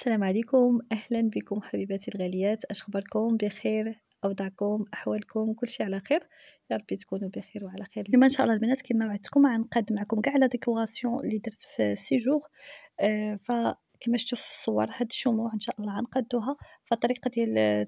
السلام عليكم اهلا بكم حبيباتي الغاليات اش اخباركم بخير اوضاعكم احوالكم كلشي على خير يا ربي تكونوا بخير وعلى خير اليوم ان شاء الله البنات كما وعدتكم غنقدم معكم كاع لا ديكوراسيون اللي درت في سي جوغ آه شفتوا في الصور هاد الشموع ان شاء الله غنقادوها فالطريقه ديال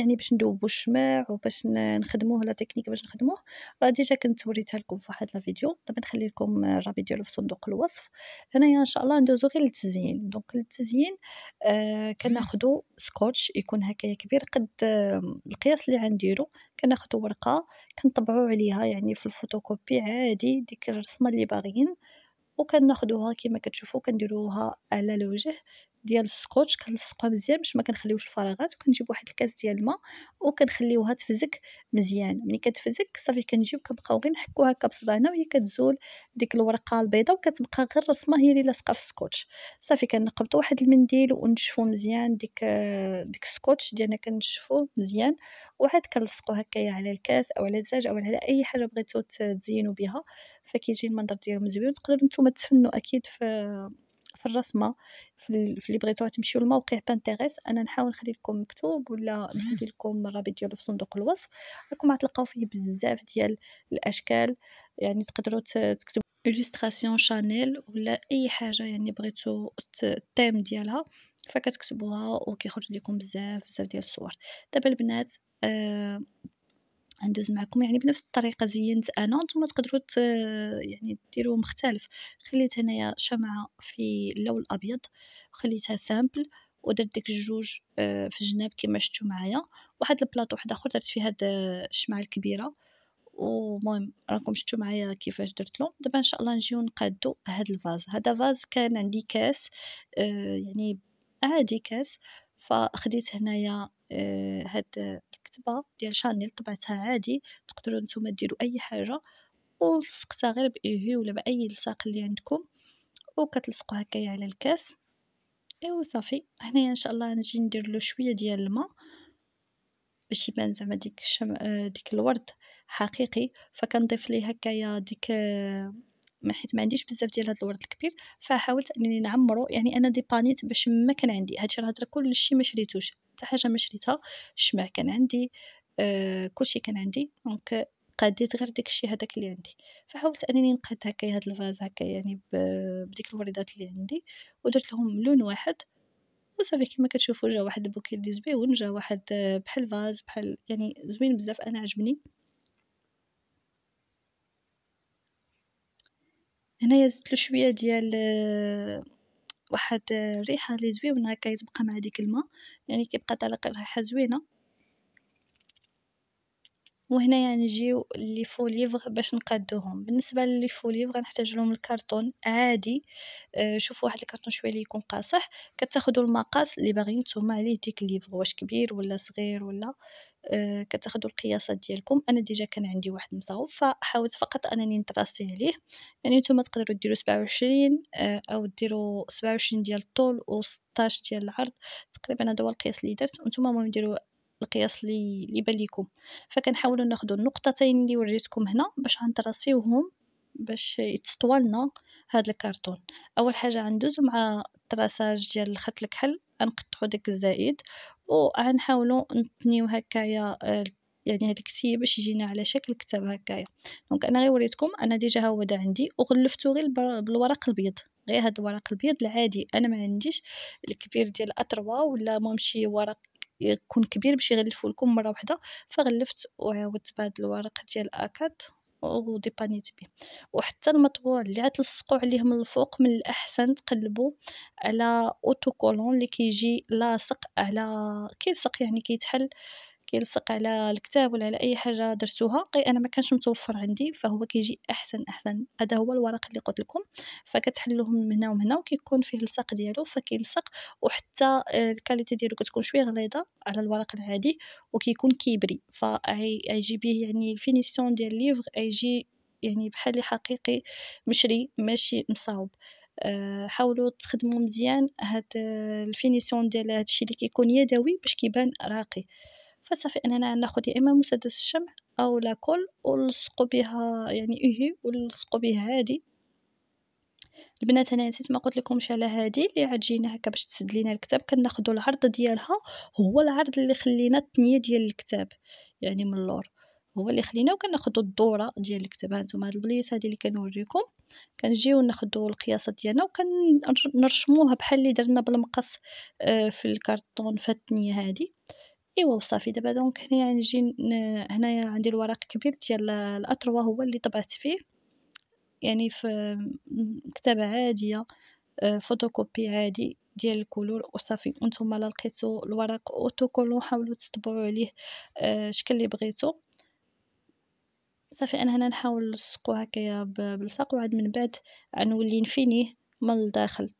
يعني باش ندوبو الشماع وباش نخدموه لا تكنيك باش نخدموه راه ديجا كنت وريتها لكم في واحد لا فيديو دابا نخلي لكم الرابط ديالو في صندوق الوصف هنايا ان شاء الله ندوزو غير للتزيين دونك للتزيين آه كناخدو سكوتش يكون هكايا كبير قد آه القياس اللي غنديرو كناخدو ورقه كنطبعو عليها يعني في الفوتوكوبي عادي ديك الرسمه اللي باغيين وكناخذوها كما كتشوفوا كنديروها على الوجه ديال السكوتش كنلصقوها مزيان باش ما كنخليوش الفراغات وكنجيب واحد الكاس ديال الماء وكنخليوها تفزك مزيان ملي كتفزك صافي كنجيو كنبقاو غير نحكوها هكا بصبعنا وهي كتزول ديك الورقه البيضاء وكتبقى غير الرسمه هي اللي لاصقه في السكوتش صافي كنقبطوا واحد المنديل ونشفوا مزيان ديك ديك السكوتش ديالنا كنشفو مزيان وعاد كنلصقوا هكايا على الكاس او على الزاج او على اي حاجه بغيتو تزينوا بها فكيجي المنظر ديالهم زوين تقدروا نتوما تفنوا اكيد في في الرسمه في اللي بغيتوها تمشيو لموقع بانتيريس انا نحاول نخلي لكم مكتوب ولا نخلي لكم الرابط ديالو في صندوق الوصف راكم غتلقاو فيه بزاف ديال الاشكال يعني تقدروا تكتبوا illustration شانيل ولا اي حاجه يعني بغيتو التيم ديالها فكتكتبوها وكيخرج لكم بزاف بزاف ديال الصور دابا البنات آه غندوز معكم يعني بنفس الطريقه زينت انا نتوما تقدروا يعني ديروا مختلف خليت هنايا شمعه في اللون الابيض خليتها سامبل ودرت ديك الجوج آه، في الجناب كما شفتوا معايا واحد البلاطو واحد اخر درت فيه هاد آه، الشمعه الكبيره ومهم راكم شفتوا معايا كيفاش درت له دابا ان شاء الله نجيو نقادو هاد الفاز هذا فاز كان عندي كاس آه، يعني عادي كاس فخديت هنايا آه، هاد الكتبه ديال شانيل طبعتها عادي تقدروا نتوما ديروا اي حاجه ولصقتها غير بايهي ولا باي لصاق اللي عندكم وكتلصقوا هكايا على الكاس ايوا صافي هنايا ان شاء الله نجي ندير له شويه ديال الماء باش يبان زعما ديك الشم آه، ديك الورد حقيقي فكنضيف ليه هكايا ديك آه، ما حيت ما عنديش بزاف ديال هذا الورد الكبير فحاولت انني نعمره يعني انا ديبانيت باش ما كان عندي هادشي الهضره كلشي ما شريتوش حتى حاجه ما شريتها الشمع كان عندي آه كلشي كان عندي دونك قديت غير داك الشيء هذاك اللي عندي فحاولت انني نقاد هكا هاد الفاز هكا يعني بديك الوريدات اللي عندي ودرت لهم لون واحد وصافي كما كتشوفوا جا واحد البوكي اللي زويون جا واحد آه، بحال فاز بحال يعني زوين بزاف انا عجبني هنايا زدت له شويه ديال آه، واحد الريحه لي زوينه هكا يتبقى مع ديك الماء يعني كيبقى طالق ريحه زوينه وهنا يعني نجيو لي فوليفغ باش نقادوهم بالنسبه لي فوليفغ غنحتاج لهم الكرتون عادي آه، شوفوا واحد الكرتون شويه اللي يكون قاصح كتاخذوا المقاس اللي باغيين نتوما عليه ديك ليفغ واش كبير ولا صغير ولا آه، كتاخذوا القياسات ديالكم انا ديجا كان عندي واحد مصاوب فحاولت فقط انني نتراسي عليه يعني نتوما تقدروا ديروا آه، 27 او ديروا 27 ديال الطول و16 ديال العرض تقريبا هذا هو القياس اللي درت نتوما المهم ديروا القياس اللي اللي بان لكم فكنحاولوا ناخذوا النقطتين اللي وريتكم هنا باش غنتراسيوهم باش يتسطوى هذا الكرتون اول حاجه غندوزو مع التراساج ديال الخط الكحل غنقطعوا داك الزائد وغنحاولوا نتنيو هكايا آه، يعني هاد الكتيب باش يجينا على شكل كتاب هكايا دونك انا غير وريتكم انا ديجا ها هو عندي وغلفتو غير بالورق البيض غير هاد الورق البيض العادي انا ما عنديش الكبير ديال اتروا ولا المهم شي ورق يكون كبير باش يغلفوا لكم مره واحده فغلفت وعاودت بهاد الورق ديال اكاد وديبانيت به وحتى المطبوع اللي غتلصقوا عليه من الفوق من الاحسن تقلبوا على اوتوكولون اللي كيجي لاصق على كيلصق يعني كيتحل كيلصق على الكتاب ولا على اي حاجه درتوها انا ما كانش متوفر عندي فهو كيجي احسن احسن هذا هو الورق اللي قلت لكم فكتحلوه من هنا ومن هنا وكيكون فيه اللصق ديالو فكيلصق وحتى آه، الكاليتي ديالو كتكون شويه غليظه على الورق العادي وكيكون كيبري فيجي يعني الفينيسيون ديال الليفغ يجي يعني بحال حقيقي مشري ماشي مصاوب آه، حاولوا تخدموا مزيان هاد آه، الفينيسيون ديال هادشي اللي كيكون يدوي باش كيبان راقي فصافي اننا ناخذ يا اما مسدس الشمع او لا كل ولصقوا بها يعني اهي ولصقوا بها هادي البنات انا نسيت ما قلت لكمش على هادي اللي عاد جينا هكا باش تسد لينا الكتاب كناخذوا العرض ديالها هو العرض اللي خلينا الثنيه ديال الكتاب يعني من اللور هو اللي خلينا وكناخذوا الدوره ديال الكتاب هانتوما هاد البليس هادي اللي كنوريكم كنجيو ناخذوا القياسات ديالنا وكنرشموها بحال اللي درنا بالمقص آه، في الكرتون في الثنيه هادي ايوا وصافي دابا دونك هنايا نجي هنايا عندي الورق كبير ديال الاطروا هو اللي طبعت فيه يعني في مكتبه عاديه فوتوكوبي آه، عادي ديال الكولور وصافي انتم لا لقيتو الورق اوتوكولو حاولوا تطبعوا عليه الشكل آه، اللي بغيتو صافي انا هنا نحاول نلصقو هكايا بلصق وعاد من بعد غنولي نفينيه من الداخل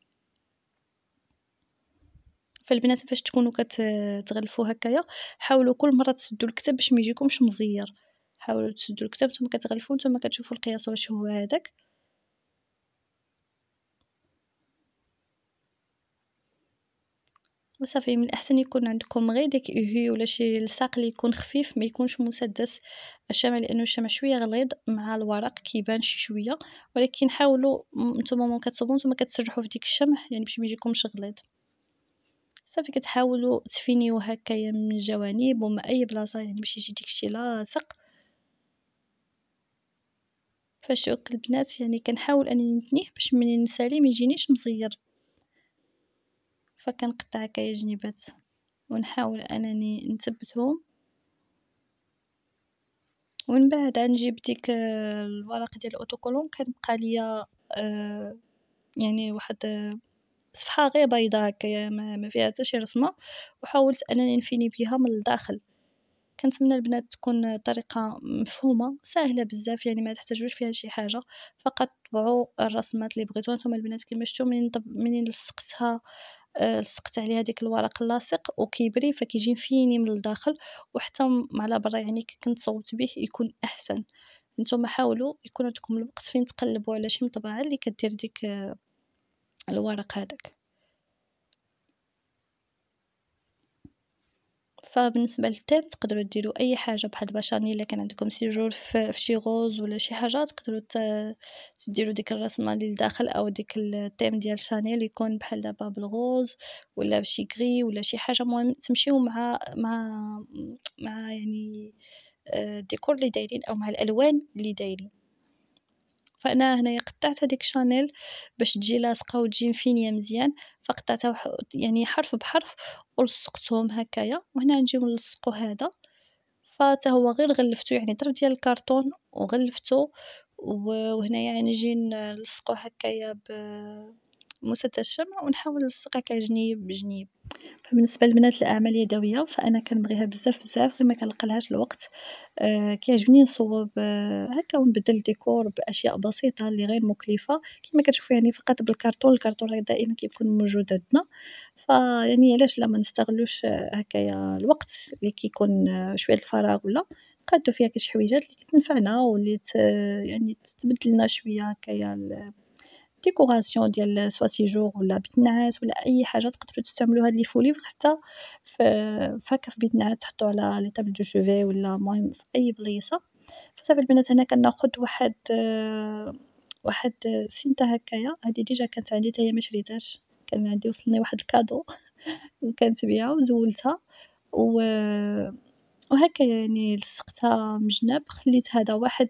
فالبنات باش تكونوا كتغلفوا هكايا حاولوا كل مره تسدوا الكتاب باش ما يجيكمش مزير حاولوا تسدوا الكتاب نتوما كتغلفوا نتوما كتشوفوا القياس واش هو هذاك وصافي من الاحسن يكون عندكم غير داك اهي ولا شي لصاق اللي يكون خفيف ما يكونش مسدس الشمع لانه الشمع شويه غليظ مع الورق كيبان شي شويه ولكن حاولوا نتوما ما كتصبوا نتوما كتسرحوا في ديك الشمع يعني باش ما يجيكمش غليظ صافي كتحاولوا تفينيو هكايا من الجوانب وما اي بلاصه يعني باش يجي داكشي لاصق فشوك البنات يعني كنحاول انني نتنيه باش ملي نسالي ما يجينيش مزير فكنقطع هكايا جنيبات ونحاول انني نثبتهم ومن بعد غنجيب ديك آه، الورق ديال الاوتوكولون كنبقى ليا آه، يعني واحد آه، صفحه غير بيضاء هكايا ما فيها حتى شي رسمه وحاولت انني نفيني بها من الداخل كنتمنى البنات تكون طريقه مفهومه سهله بزاف يعني ما تحتاجوش فيها شي حاجه فقط طبعوا الرسمات اللي بغيتو نتوما البنات كما شفتوا منين منين لصقتها آه، لصقت عليها ديك الورق اللاصق وكيبري فكيجي فيني من الداخل وحتى على برا يعني كنت صوبت به يكون احسن نتوما حاولوا يكون عندكم الوقت فين تقلبوا على شي مطبعه اللي كدير ديك آه، الورق هذاك فبالنسبه للتيم تقدروا ديروا اي حاجه بحال البشانيل الا كان عندكم سيجور في شي غوز ولا شي حاجه تقدروا تديروا ديك الرسمه اللي لداخل او ديك التيم ديال شانيل يكون بحال دابا بالغوز ولا بشي كري ولا شي حاجه المهم تمشيو مع مع مع يعني آه، الديكور اللي دايرين او مع الالوان اللي دايرين فانا هنايا قطعت هذيك شانيل باش تجي لاصقه وتجي مفينيه مزيان فقطعتها وح... يعني حرف بحرف ولصقتهم هكايا وهنا نجي نلصقوا هذا فتا هو غير غلفتو يعني درت ديال الكرتون وغلفته وهنا يعني نجي نلصقو هكايا ب مسدس الشمع ونحاول نلصقها كجنيب بجنيب فبالنسبه للبنات الاعمال اليدويه فانا كنبغيها بزاف بزاف غير ما كنلقالهاش الوقت آه كيعجبني نصوب آه هكا ونبدل ديكور باشياء بسيطه اللي غير مكلفه كما كتشوفوا يعني فقط بالكرتون الكرتون دائما كيكون موجود عندنا فيعني علاش لا ما نستغلوش آه، هكايا الوقت اللي كيكون آه، شويه الفراغ ولا نقادو فيها كاش حويجات اللي تنفعنا واللي يعني تبدلنا شويه هكايا ديكوراسيون ديال سوا سيجور ولا بيت نعاس ولا اي حاجه تقدروا تستعملوها هاد لي فوليف حتى فهكا في بيت نعاس تحطوا على لي طابل دو جوفي ولا المهم في اي بليصه فصافي البنات هنا كناخذ واحد واحد سنته هكايا هذه ديجا كانت عندي حتى هي ما شريتهاش كان عندي وصلني واحد الكادو وكانت بيها وزولتها و وهكا يعني لصقتها مجنب خليت هذا واحد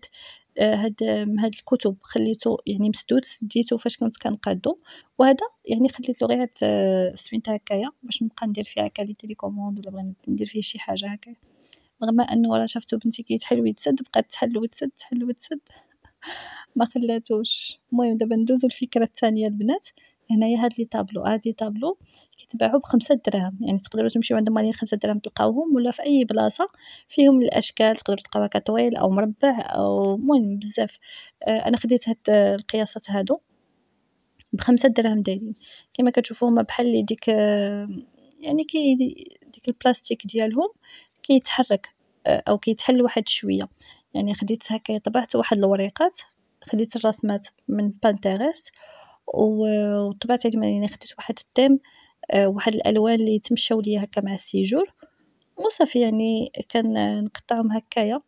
هاد هاد الكتب خليته يعني مسدود سديته فاش كنت كنقادو وهذا يعني خليت له غير هاد آه، السوينته هكايا باش نبقى ندير فيه هكا لي تيليكوموند ولا بغيت ندير فيه شي حاجه هكا رغم انه راه شفتو بنتي كيتحل ويتسد بقات تحل وتسد تحل وتسد ما خلاتوش المهم دابا ندوزو الفكره الثانيه البنات هنايا هاد لي طابلو هاد لي طابلو كيتباعو بخمسة دراهم يعني تقدروا تمشيو عند مالين خمسة دراهم تلقاوهم ولا في اي بلاصه فيهم الاشكال تقدروا تلقاو كطويل طويل او مربع او مهم بزاف آه، انا خديت هاد آه، القياسات هادو بخمسة دراهم دايرين كما كتشوفو هما بحال لي ديك آه، يعني كي ديك البلاستيك ديالهم كيتحرك او كيتحل واحد شويه يعني خديت هكا طبعت واحد الوريقات خديت الرسمات من بانتيريست وطبعت عليهم يعني خديت واحد التيم آه، واحد الالوان اللي تمشاو ليا هكا مع السيجور وصافي يعني كنقطعهم هكايا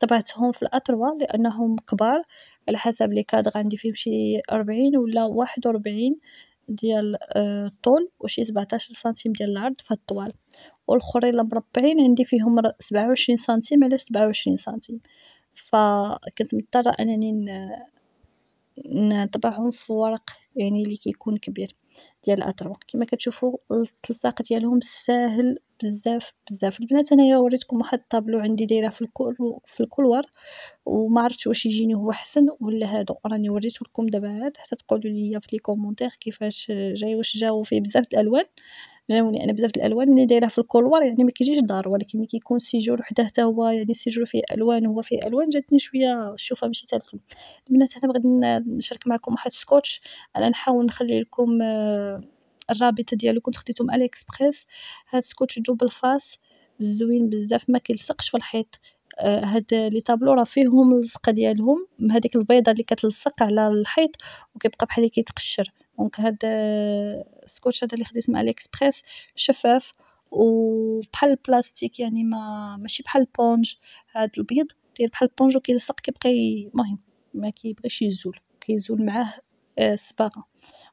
طبعتهم في الاطروا لانهم كبار على حسب لي كادغ عندي فيهم شي 40 ولا 41 ديال الطول آه، وشي 17 سنتيم ديال العرض في الطوال والاخرين المربعين عندي فيهم 27 سنتيم على 27 سنتيم فكنت مضطره انني نطبعهم في ورق يعني اللي كيكون كبير ديال الاطروق كما كتشوفوا التلصاق ديالهم ساهل بزاف بزاف البنات انايا وريتكم واحد الطابلو عندي دايره في الكول في الكولوار وما عرفتش واش يجيني هو احسن ولا هادو راني وريت لكم دابا حتى تقولوا لي في لي كومونتير كيفاش جاي واش جاو فيه بزاف د الالوان جاوني انا بزاف الالوان ملي دايره في الكولوار يعني ما كيجيش دار ولكن ملي كيكون سيجور وحده حتى هو يعني سيجور فيه الوان هو فيه الوان جاتني شويه الشوفه ماشي تالتم البنات انا بغيت نشارك معكم واحد السكوتش انا نحاول نخلي لكم آه، الرابط ديالو كنت خديتهم علي اليكسبريس هاد السكوتش دوبل فاس زوين بزاف ما كيلصقش في الحيط آه، هاد لي طابلو راه فيهم اللصقه ديالهم هذيك البيضه اللي كتلصق على الحيط وكيبقى بحال كيتقشر دونك هاد السكوتش هذا اللي خديت من اليكسبريس اكسبريس شفاف وبحال البلاستيك يعني ما ماشي بحال البونج هاد البيض دير بحال البونج وكيلصق كيبقى المهم ما كيبغيش يزول كيزول معاه الصباغه آه،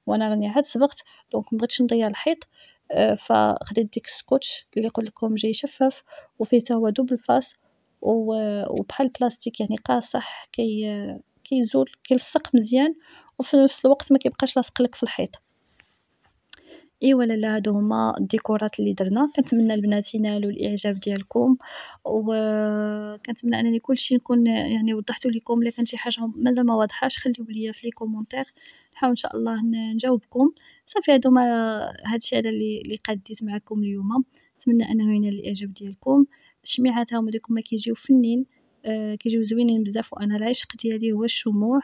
وانا راني عاد صبغت دونك مبغيتش نضيع الحيط آه، فخديت ديك السكوتش اللي قلت لكم جاي شفاف وفيه تا هو دوبل فاس وبحال آه، البلاستيك يعني قاصح كي كيزول كيلصق مزيان وفي نفس الوقت ما كيبقاش لاصق لك في الحيط ايوا لالا هادو هما الديكورات اللي درنا كنتمنى البنات ينالوا الاعجاب ديالكم وكنتمنى انني كلشي نكون يعني وضحتو لكم الا كان شي حاجه مازال ما واضحاش خليو ليا في لي كومونتير نحاول ان شاء الله نجاوبكم صافي هادو ما هادشي هذا اللي اللي قديت معكم اليوم نتمنى انه ينال الاعجاب ديالكم الشميعات هما ديكم ما كيجيو فنين آه كيجيو زوينين بزاف وانا العشق ديالي هو الشموع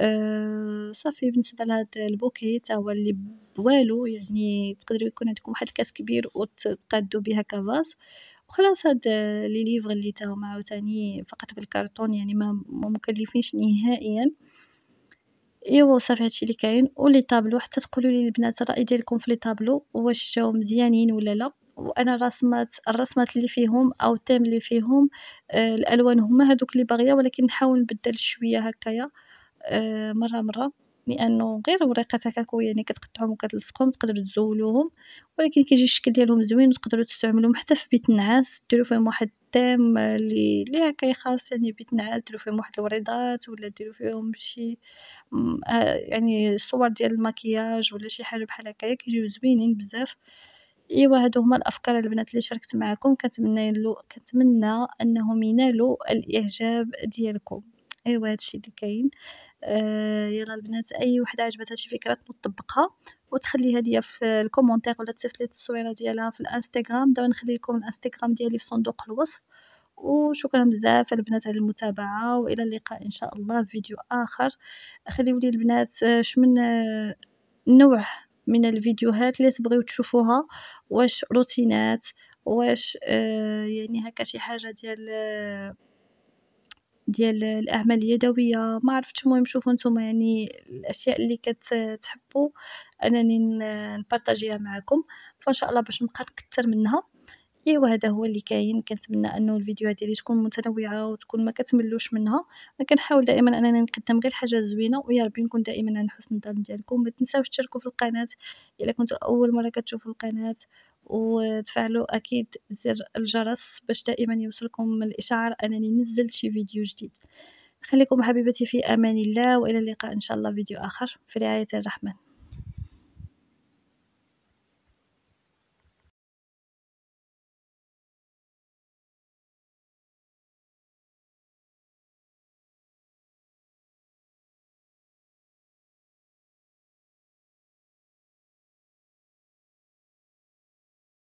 آه، صافي بالنسبه لهاد البوكي تا هو اللي بوالو يعني تقدروا يكون عندكم واحد الكاس كبير وتقادوا بها كفاز وخلاص هاد لي ليفغ اللي تا هما عاوتاني فقط بالكرتون يعني ما مكلفينش نهائيا ايوا صافي هادشي اللي كاين ولي طابلو حتى تقولوا لي البنات الراي ديالكم في لي طابلو واش جاو مزيانين ولا لا وانا الرسمات الرسمات اللي فيهم او التيم اللي فيهم آه الالوان هما هادوك اللي باغيه ولكن نحاول نبدل شويه هكايا آه آه، مره مره لانه غير وريقات هكاك يعني كتقطعهم وكتلصقهم تقدروا تزولوهم ولكن كيجي الشكل ديالهم زوين وتقدروا تستعملوهم حتى في بيت النعاس ديروا فيهم واحد التام اللي اللي هكا خاص يعني بيت النعاس ديروا فيهم واحد الوريضات ولا ديروا فيهم شي آه، يعني صور ديال المكياج ولا شي حاجه بحال هكايا كيجيو زوينين بزاف ايوا هادو هما الافكار البنات اللي شاركت معكم كنتمنى كنتمنى انهم ينالوا الاعجاب ديالكم ايوا هادشي اللي كاين آه يلا البنات اي وحده عجبتها شي فكره تطبقها وتخليها ليا في الكومونتير ولا تصيفط لي التصويره ديالها في الانستغرام دابا نخلي لكم الانستغرام ديالي في صندوق الوصف وشكرا بزاف البنات على المتابعه والى اللقاء ان شاء الله في فيديو اخر خليوا لي البنات آه، شمن آه، نوع من الفيديوهات اللي تبغيو تشوفوها واش روتينات واش آه، يعني هكا شي حاجه ديال ديال الاعمال اليدويه ما عرفتش المهم شوفوا نتوما يعني الاشياء اللي كتحبوا انني نبارطاجيها معكم فان شاء الله باش نبقى نكثر منها ايوا هذا هو اللي كاين كنتمنى انه الفيديوهات ديالي تكون متنوعه وتكون ما كتملوش منها انا كنحاول دائما انني نقدم غير حاجه زوينه ويا ربي نكون دائما على حسن الظن ديالكم ما تنساوش تشاركوا في القناه الا كنتوا اول مره كتشوفوا القناه وتفعلوا اكيد زر الجرس باش دائما يوصلكم الاشعار انني نزلت شي فيديو جديد خليكم حبيبتي في امان الله والى اللقاء ان شاء الله فيديو اخر في رعايه الرحمن